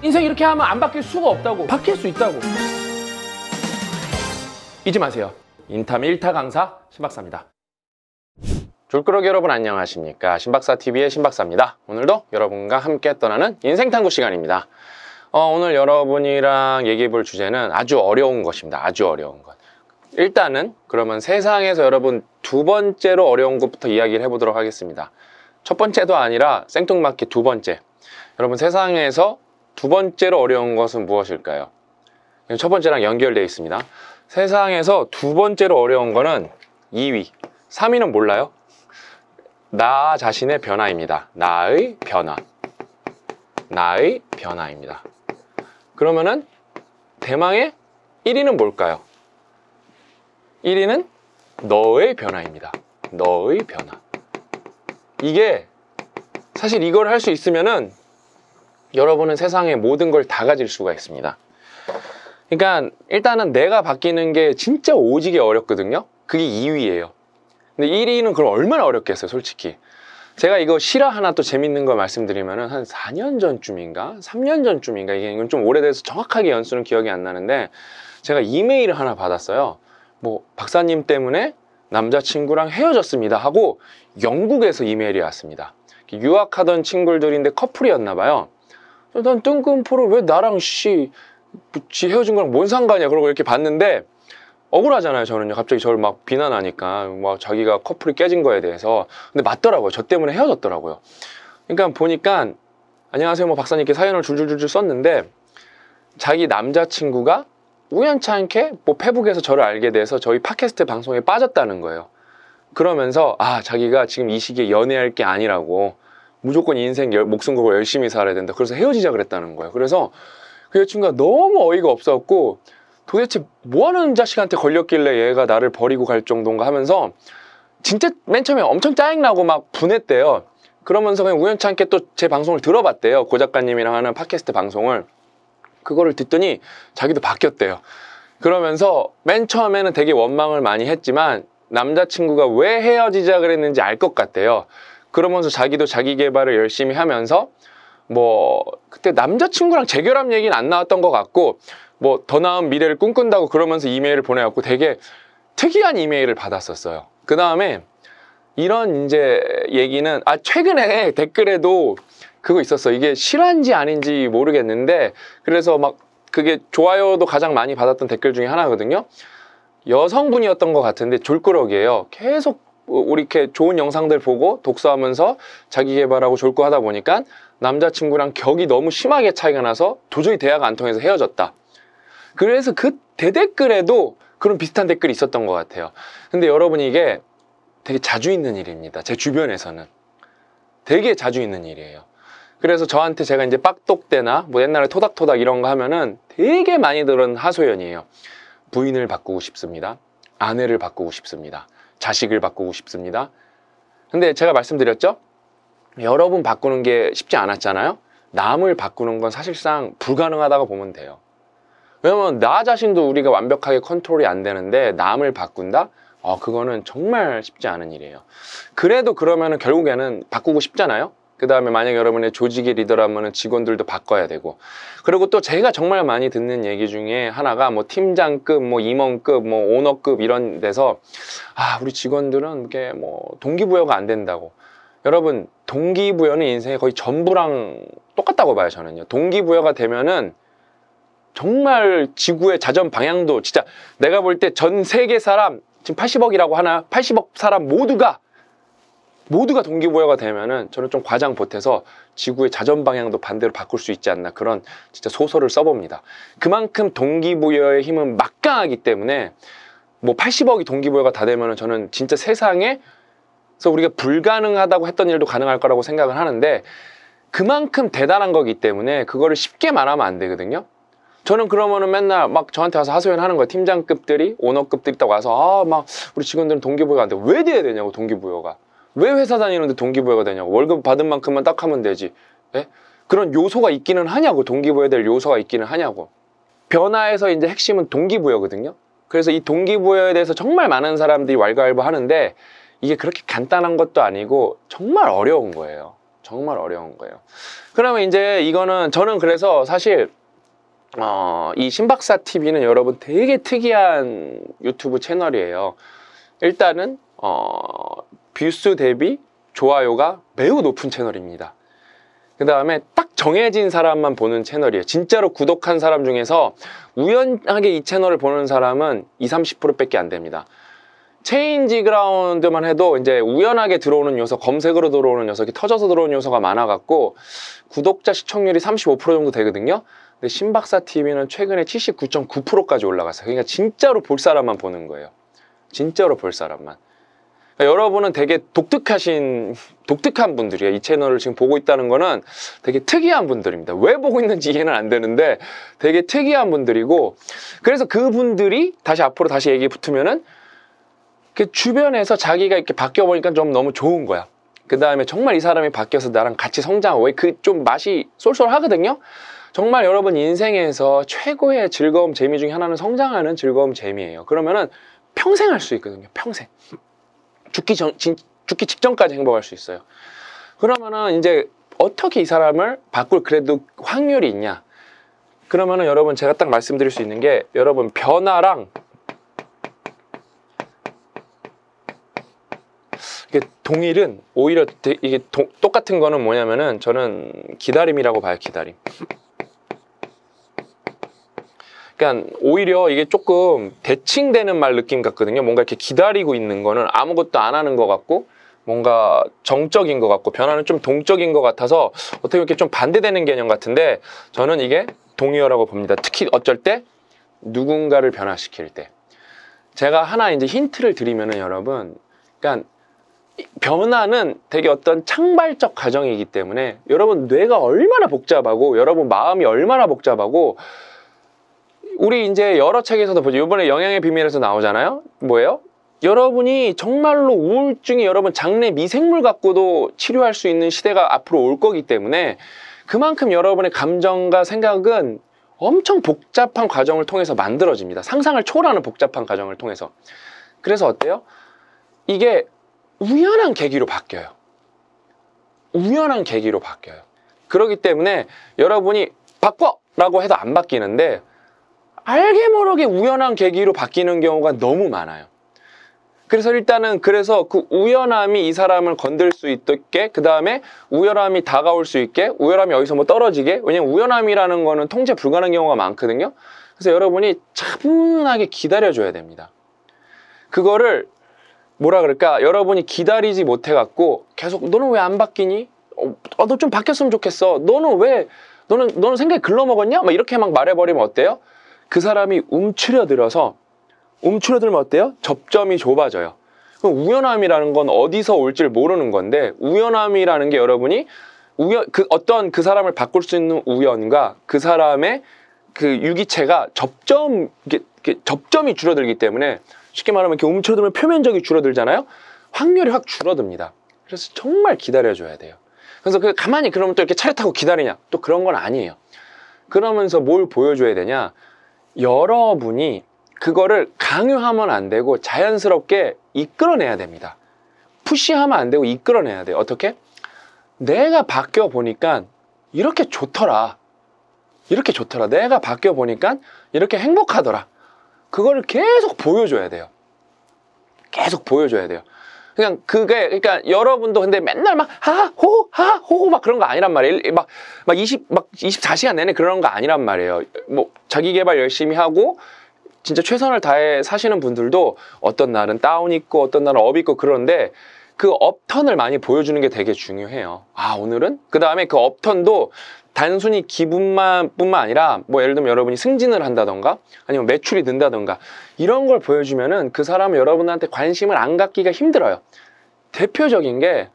인생 이렇게 하면 안 바뀔 수가 없다고 바뀔 수 있다고 잊지 마세요 인탐 1타 강사 신박사입니다 졸그기 여러분 안녕하십니까 신박사TV의 신박사입니다 오늘도 여러분과 함께 떠나는 인생탐구 시간입니다 어, 오늘 여러분이랑 얘기해 볼 주제는 아주 어려운 것입니다 아주 어려운 것 일단은 그러면 세상에서 여러분 두 번째로 어려운 것부터 이야기를 해보도록 하겠습니다 첫 번째도 아니라 생뚱맞게 두 번째 여러분 세상에서 두 번째로 어려운 것은 무엇일까요? 첫 번째랑 연결되어 있습니다. 세상에서 두 번째로 어려운 것은 2위. 3위는 몰라요? 나 자신의 변화입니다. 나의 변화. 나의 변화입니다. 그러면은 대망의 1위는 뭘까요? 1위는 너의 변화입니다. 너의 변화. 이게 사실 이걸 할 수 있으면은 여러분은 세상의 모든 걸 다 가질 수가 있습니다. 그러니까 일단은 내가 바뀌는 게 진짜 오지게 어렵거든요. 그게 2위예요. 근데 1위는 그걸 얼마나 어렵겠어요, 솔직히. 제가 이거 실화 하나 또 재밌는 거 말씀드리면은 한 4년 전쯤인가? 3년 전쯤인가? 이게 이건 좀 오래돼서 정확하게 연수는 기억이 안 나는데 제가 이메일을 하나 받았어요. 뭐 박사님 때문에 남자친구랑 헤어졌습니다 하고 영국에서 이메일이 왔습니다. 유학하던 친구들인데 커플이었나 봐요. 난 뜬금포를 왜 나랑 씨, 지 헤어진 거랑 뭔 상관이야. 그러고 이렇게 봤는데 억울하잖아요, 저는요. 갑자기 저를 막 비난하니까. 막 자기가 커플이 깨진 거에 대해서. 근데 맞더라고요. 저 때문에 헤어졌더라고요. 그러니까 보니까 안녕하세요. 뭐 박사님께 사연을 줄줄줄줄 썼는데 자기 남자친구가 우연치 않게 뭐 페북에서 저를 알게 돼서 저희 팟캐스트 방송에 빠졌다는 거예요. 그러면서 아, 자기가 지금 이 시기에 연애할 게 아니라고 무조건 인생 열, 목숨 걸고 열심히 살아야 된다. 그래서 헤어지자 그랬다는 거예요. 그래서 그여친구가 너무 어이가 없었고 도대체 뭐하는 자식한테 걸렸길래 얘가 나를 버리고 갈 정도인가 하면서 진짜 맨 처음에 엄청 짜증나고 막 분했대요. 그러면서 그냥 우연찮게 또 제 방송을 들어봤대요. 고 작가님이랑 하는 팟캐스트 방송을. 그거를 듣더니 자기도 바뀌었대요. 그러면서 맨 처음에는 되게 원망을 많이 했지만 남자친구가 왜 헤어지자 그랬는지 알 것 같대요. 그러면서 자기도 자기 개발을 열심히 하면서 뭐 그때 남자친구랑 재결합 얘기는 안 나왔던 것 같고 뭐 더 나은 미래를 꿈꾼다고 그러면서 이메일을 보내갖고 되게 특이한 이메일을 받았었어요. 그 다음에 이런 이제 얘기는 아 최근에 댓글에도 그거 있었어. 이게 실한지 아닌지 모르겠는데 그래서 막 그게 좋아요도 가장 많이 받았던 댓글 중에 하나거든요. 여성분이었던 것 같은데 졸꾸러기예요. 계속 뭐 우리 이렇게 좋은 영상들 보고 독서하면서 자기 개발하고 졸고 하다 보니까 남자친구랑 격이 너무 심하게 차이가 나서 도저히 대화가 안 통해서 헤어졌다. 그래서 그 대댓글에도 그런 비슷한 댓글이 있었던 것 같아요. 근데 여러분 이게 되게 자주 있는 일입니다. 제 주변에서는. 되게 자주 있는 일이에요. 그래서 저한테 제가 이제 빡똑대나 뭐 옛날에 토닥토닥 이런 거 하면은 되게 많이 들은 하소연이에요. 부인을 바꾸고 싶습니다. 아내를 바꾸고 싶습니다. 자식을 바꾸고 싶습니다. 근데 제가 말씀드렸죠? 여러분 바꾸는 게 쉽지 않았잖아요? 남을 바꾸는 건 사실상 불가능하다고 보면 돼요. 왜냐면 나 자신도 우리가 완벽하게 컨트롤이 안 되는데 남을 바꾼다? 어, 그거는 정말 쉽지 않은 일이에요. 그래도 그러면 결국에는 바꾸고 싶잖아요? 그 다음에 만약 여러분의 조직의 리더라면 직원들도 바꿔야 되고 그리고 또 제가 정말 많이 듣는 얘기 중에 하나가 뭐 팀장급, 뭐 임원급, 뭐 오너급 이런 데서 아 우리 직원들은 이게 뭐 동기부여가 안 된다고 여러분 동기부여는 인생의 거의 전부랑 똑같다고 봐요 저는요 동기부여가 되면은 정말 지구의 자전 방향도 진짜 내가 볼 때 전 세계 사람 지금 80억이라고 하나 80억 사람 모두가 모두가 동기부여가 되면은 저는 좀 과장 보태서 지구의 자전 방향도 반대로 바꿀 수 있지 않나 그런 진짜 소설을 써봅니다. 그만큼 동기부여의 힘은 막강하기 때문에 뭐 80억이 동기부여가 다 되면은 저는 진짜 세상에 서 우리가 불가능하다고 했던 일도 가능할 거라고 생각을 하는데 그만큼 대단한 거기 때문에 그거를 쉽게 말하면 안 되거든요. 저는 그러면은 맨날 막 저한테 와서 하소연하는 거예요. 팀장급들이 오너급들이 있다고 와서 아 막 우리 직원들은 동기부여가 안 돼. 왜 돼야 되냐고 동기부여가. 왜 회사 다니는데 동기부여가 되냐고 월급 받은 만큼만 딱 하면 되지 예? 그런 요소가 있기는 하냐고 동기부여 될 요소가 있기는 하냐고 변화에서 이제 핵심은 동기부여거든요 그래서 이 동기부여에 대해서 정말 많은 사람들이 왈가왈부 하는데 이게 그렇게 간단한 것도 아니고 정말 어려운 거예요 정말 어려운 거예요 그러면 이제 이거는 저는 그래서 사실 어, 이 신박사 TV는 여러분 되게 특이한 유튜브 채널이에요 일단은 어, 뷰수 대비 좋아요가 매우 높은 채널입니다. 그 다음에 딱 정해진 사람만 보는 채널이에요. 진짜로 구독한 사람 중에서 우연하게 이 채널을 보는 사람은 20, 30%밖에 안 됩니다. 체인지 그라운드만 해도 이제 우연하게 들어오는 요소, 검색으로 들어오는 요소, 이 터져서 들어오는 요소가 많아갖고 구독자 시청률이 35% 정도 되거든요. 근데 신박사 TV는 최근에 79.9%까지 올라갔어요. 그러니까 진짜로 볼 사람만 보는 거예요. 진짜로 볼 사람만. 그러니까 여러분은 되게 독특하신 독특한 분들이에요. 이 채널을 지금 보고 있다는 거는 되게 특이한 분들입니다. 왜 보고 있는지 이해는 안 되는데 되게 특이한 분들이고 그래서 그분들이 다시 앞으로 다시 얘기 붙으면은 그 주변에서 자기가 이렇게 바뀌어 보니까 좀 너무 좋은 거야. 그 다음에 정말 이 사람이 바뀌어서 나랑 같이 성장하고 왜그 좀 맛이 쏠쏠하거든요. 정말 여러분 인생에서 최고의 즐거움 재미 중에 하나는 성장하는 즐거움 재미예요. 그러면은 평생 할 수 있거든요. 평생. 죽기 전, 진, 죽기 직전까지 행복할 수 있어요. 그러면은 이제 어떻게 이 사람을 바꿀 그래도 확률이 있냐? 그러면은 여러분 제가 딱 말씀드릴 수 있는 게 여러분 변화랑 이게 동일은 오히려 이게 도, 똑같은 거는 뭐냐면은 저는 기다림이라고 봐요 기다림 그러니까 오히려 이게 조금 대칭되는 말 느낌 같거든요. 뭔가 이렇게 기다리고 있는 거는 아무것도 안 하는 것 같고 뭔가 정적인 것 같고 변화는 좀 동적인 것 같아서 어떻게 보면 이렇게 좀 반대되는 개념 같은데 저는 이게 동의어라고 봅니다. 특히 어쩔 때 누군가를 변화시킬 때 제가 하나 이제 힌트를 드리면은 여러분 그러니까 변화는 되게 어떤 창발적 과정이기 때문에 여러분 뇌가 얼마나 복잡하고 여러분 마음이 얼마나 복잡하고 우리 이제 여러 책에서도 보죠. 이번에 영양의 비밀에서 나오잖아요. 뭐예요? 여러분이 정말로 우울증이 여러분 장내 미생물 갖고도 치료할 수 있는 시대가 앞으로 올 거기 때문에 그만큼 여러분의 감정과 생각은 엄청 복잡한 과정을 통해서 만들어집니다. 상상을 초월하는 복잡한 과정을 통해서. 그래서 어때요? 이게 우연한 계기로 바뀌어요. 우연한 계기로 바뀌어요. 그러기 때문에 여러분이 바꿔! 라고 해도 안 바뀌는데 알게 모르게 우연한 계기로 바뀌는 경우가 너무 많아요. 그래서 일단은 그래서 그 우연함이 이 사람을 건들 수 있게 그 다음에 우연함이 다가올 수 있게 우연함이 어디서 뭐 떨어지게 왜냐면 우연함이라는 거는 통제 불가능한 경우가 많거든요. 그래서 여러분이 차분하게 기다려줘야 됩니다. 그거를 뭐라 그럴까 여러분이 기다리지 못해갖고 계속 너는 왜 안 바뀌니? 어, 어 너좀 바뀌었으면 좋겠어. 너는 왜 너는 너는 생각이 글러먹었냐? 막 이렇게 막 말해버리면 어때요? 그 사람이 움츠려들어서 움츠려들면 어때요? 접점이 좁아져요. 그럼 우연함이라는 건 어디서 올지 모르는 건데 우연함이라는 게 여러분이 우연 그 어떤 그 사람을 바꿀 수 있는 우연과 그 사람의 그 유기체가 접점 이게, 이게 접점이 줄어들기 때문에 쉽게 말하면 이렇게 움츠러들면 표면적이 줄어들잖아요. 확률이 확 줄어듭니다. 그래서 정말 기다려줘야 돼요. 그래서 그 가만히 그러면 또 이렇게 차례 타고 기다리냐? 또 그런 건 아니에요. 그러면서 뭘 보여줘야 되냐? 여러분이 그거를 강요하면 안 되고 자연스럽게 이끌어내야 됩니다. 푸시하면 안 되고 이끌어내야 돼요. 어떻게? 내가 바뀌어 보니까 이렇게 좋더라. 이렇게 좋더라. 내가 바뀌어 보니까 이렇게 행복하더라. 그거를 계속 보여줘야 돼요. 계속 보여줘야 돼요. 그냥 그게 그러니까 여러분도 근데 맨날 막 하호하호 하호 막 그런 거 아니란 말이에요. 막 막 20 막 24시간 내내 그런 거 아니란 말이에요. 뭐 자기 개발 열심히 하고 진짜 최선을 다해 사시는 분들도 어떤 날은 다운 있고 어떤 날은 업 있고 그런데 그 업턴을 많이 보여주는 게 되게 중요해요. 아 오늘은 그 다음에 그 업턴도 단순히 기분만 뿐만 아니라 뭐 예를 들면 여러분이 승진을 한다던가 아니면 매출이 는다던가 이런 걸 보여주면은 그 사람은 여러분한테 관심을 안 갖기가 힘들어요. 대표적인 게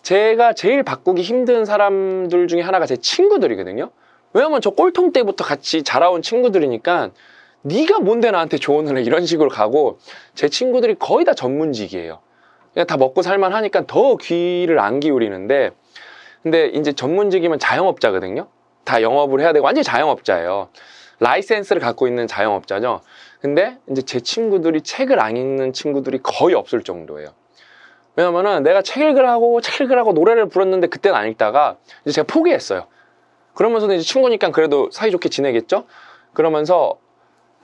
제가 제일 바꾸기 힘든 사람들 중에 하나가 제 친구들이거든요. 왜냐면 저 꼴통 때부터 같이 자라온 친구들이니까 네가 뭔데 나한테 조언을 해 이런 식으로 가고 제 친구들이 거의 다 전문직이에요. 그냥 다 먹고 살만 하니까 더 귀를 안 기울이는데 근데 이제 전문직이면 자영업자거든요. 다 영업을 해야 되고 완전 자영업자예요. 라이센스를 갖고 있는 자영업자죠. 근데 이제 제 친구들이 책을 안 읽는 친구들이 거의 없을 정도예요. 왜냐면은 내가 책 읽으라고 책 읽으라고 노래를 불렀는데 그때는 안 읽다가 이제 제가 포기했어요. 그러면서 이제 친구니까 그래도 사이좋게 지내겠죠? 그러면서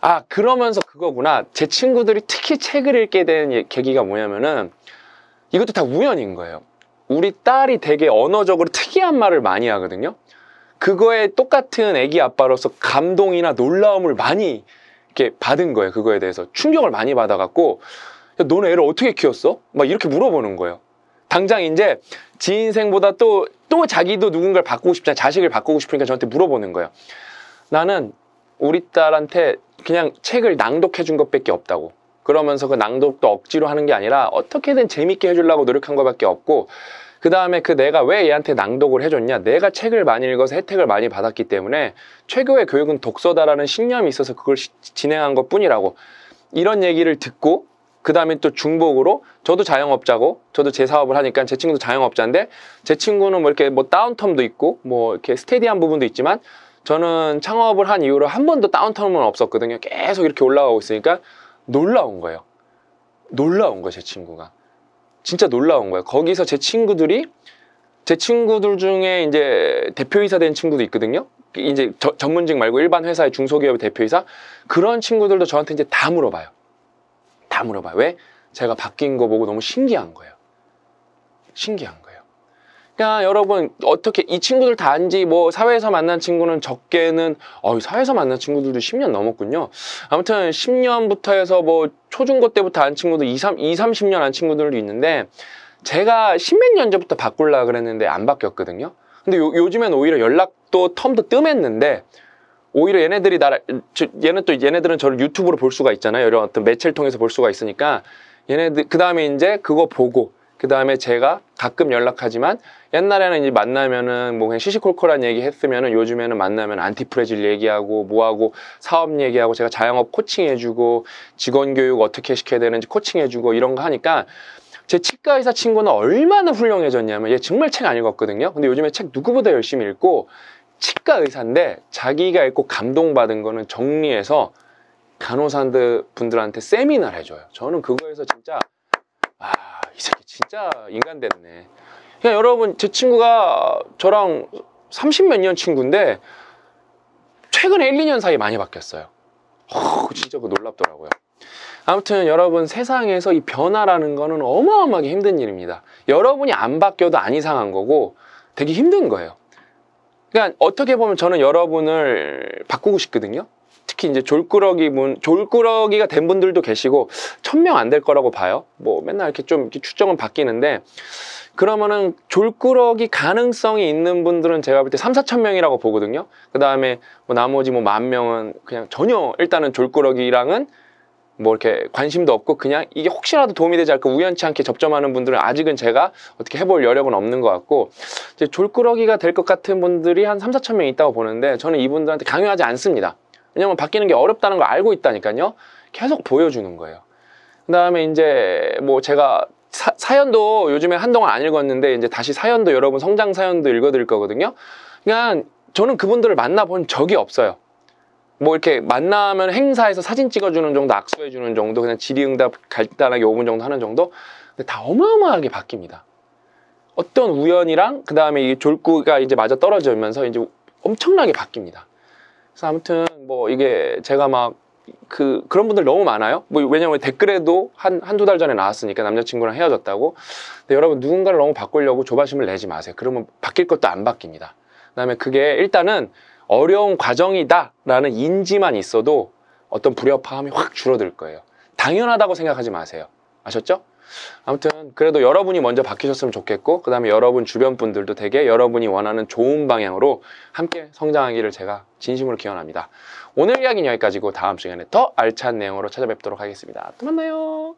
아 그러면서 그거구나 제 친구들이 특히 책을 읽게 된 예, 계기가 뭐냐면은 이것도 다 우연인 거예요. 우리 딸이 되게 언어적으로 특이한 말을 많이 하거든요. 그거에 똑같은 애기 아빠로서 감동이나 놀라움을 많이 이렇게 받은 거예요. 그거에 대해서 충격을 많이 받아갖고 너는 애를 어떻게 키웠어? 막 이렇게 물어보는 거예요. 당장 이제 지 인생보다 또, 또 자기도 누군가를 바꾸고 싶다 자식을 바꾸고 싶으니까 저한테 물어보는 거예요. 나는 우리 딸한테 그냥 책을 낭독해 준 것밖에 없다고. 그러면서 그 낭독도 억지로 하는 게 아니라 어떻게든 재밌게 해주려고 노력한 것밖에 없고 그 다음에 그 내가 왜 얘한테 낭독을 해줬냐 내가 책을 많이 읽어서 혜택을 많이 받았기 때문에 최고의 교육은 독서다라는 신념이 있어서 그걸 시, 진행한 것 뿐이라고 이런 얘기를 듣고 그 다음에 또 중복으로 저도 자영업자고 저도 제 사업을 하니까 제 친구도 자영업자인데 제 친구는 뭐 이렇게 뭐 다운텀도 있고 뭐 이렇게 스테디한 부분도 있지만 저는 창업을 한 이후로 한 번도 다운텀은 없었거든요 계속 이렇게 올라가고 있으니까 놀라운 거예요. 놀라운 거예요, 제 친구가. 진짜 놀라운 거예요. 거기서 제 친구들이 제 친구들 중에 이제 대표이사 된 친구도 있거든요. 이제 저, 전문직 말고 일반 회사의 중소기업의 대표이사 그런 친구들도 저한테 이제 다 물어봐요. 다 물어봐요. 왜? 제가 바뀐 거 보고 너무 신기한 거예요. 신기한 거. 예요 그러니까 여러분 어떻게 이 친구들 단지 뭐 사회에서 만난 친구는 적게는 어 사회에서 만난 친구들도 10년 넘었군요. 아무튼 10년부터 해서 뭐 초중고 때부터 안 친구들 2, 3, 2 30년 안 친구들도 있는데 제가 십몇 년 전부터 바꾸려 그랬는데 안 바뀌었거든요. 근데 요, 요즘엔 오히려 연락도 텀도 뜸했는데 오히려 얘네들이 나라 얘네 또 얘네들은 저를 유튜브로 볼 수가 있잖아요. 이런 어떤 매체를 통해서 볼 수가 있으니까 얘네들 그 다음에 이제 그거 보고 그 다음에 제가 가끔 연락하지만 옛날에는 이제 만나면은 뭐 그냥 시시콜콜한 얘기 했으면은 요즘에는 만나면 안티프레질 얘기하고 뭐하고 사업 얘기하고 제가 자영업 코칭해주고 직원 교육 어떻게 시켜야 되는지 코칭해주고 이런 거 하니까 제 치과 의사 친구는 얼마나 훌륭해졌냐면 얘 정말 책 안 읽었거든요. 근데 요즘에 책 누구보다 열심히 읽고 치과 의사인데 자기가 읽고 감동받은 거는 정리해서 간호사분들한테 세미나를 해줘요. 저는 그거에서 진짜 이 새끼 진짜 인간 됐네. 그냥 그러니까 여러분 제 친구가 저랑 30몇년 친구인데 최근 1, 2년 사이 에 많이 바뀌었어요. 어, 진짜 그 놀랍더라고요. 아무튼 여러분 세상에서 이 변화라는 거는 어마어마하게 힘든 일입니다. 여러분이 안 바뀌어도 안 이상한 거고 되게 힘든 거예요. 그러니까 어떻게 보면 저는 여러분을 바꾸고 싶거든요. 특히 이제 졸꾸러기 문, 졸꾸러기가 된 분들도 계시고 천명안 될 거라고 봐요. 뭐 맨날 이렇게 좀 이렇게 추정은 바뀌는데 그러면은 졸꾸러기 가능성이 있는 분들은 제가 볼 때 삼사천 명이라고 보거든요. 그 다음에 뭐 나머지 뭐 만 명은 그냥 전혀 일단은 졸꾸러기랑은 뭐 이렇게 관심도 없고 그냥 이게 혹시라도 도움이 되지 않을까 우연치 않게 접점하는 분들은 아직은 제가 어떻게 해볼 여력은 없는 것 같고 이제 졸꾸러기가 될 것 같은 분들이 한 삼사천 명 있다고 보는데 저는 이분들한테 강요하지 않습니다. 왜냐면 바뀌는 게 어렵다는 걸 알고 있다니까요. 계속 보여주는 거예요. 그 다음에 이제 뭐 제가 사, 연도 요즘에 한동안 안 읽었는데 이제 다시 사연도 여러분 성장 사연도 읽어드릴 거거든요. 그냥 그러니까 저는 그분들을 만나본 적이 없어요. 뭐 이렇게 만나면 행사에서 사진 찍어주는 정도, 악수해주는 정도, 그냥 질의응답 간단하게 5분 정도 하는 정도. 근데 다 어마어마하게 바뀝니다. 어떤 우연이랑 그 다음에 이 졸구가 이제 맞아 떨어지면서 이제 엄청나게 바뀝니다. 그래서 아무튼 뭐 이게 제가 막 그, 그런 분들 너무 많아요? 뭐, 왜냐면 댓글에도 한, 한두 달 전에 나왔으니까 남자친구랑 헤어졌다고. 근데 여러분, 누군가를 너무 바꾸려고 조바심을 내지 마세요. 그러면 바뀔 것도 안 바뀝니다. 그 다음에 그게 일단은 어려운 과정이다라는 인지만 있어도 어떤 불협화음이 확 줄어들 거예요. 당연하다고 생각하지 마세요. 아셨죠? 아무튼 그래도 여러분이 먼저 바뀌셨으면 좋겠고 그 다음에 여러분 주변 분들도 되게 여러분이 원하는 좋은 방향으로 함께 성장하기를 제가 진심으로 기원합니다. 오늘 이야기는 여기까지고 다음 시간에 더 알찬 내용으로 찾아뵙도록 하겠습니다. 또 만나요.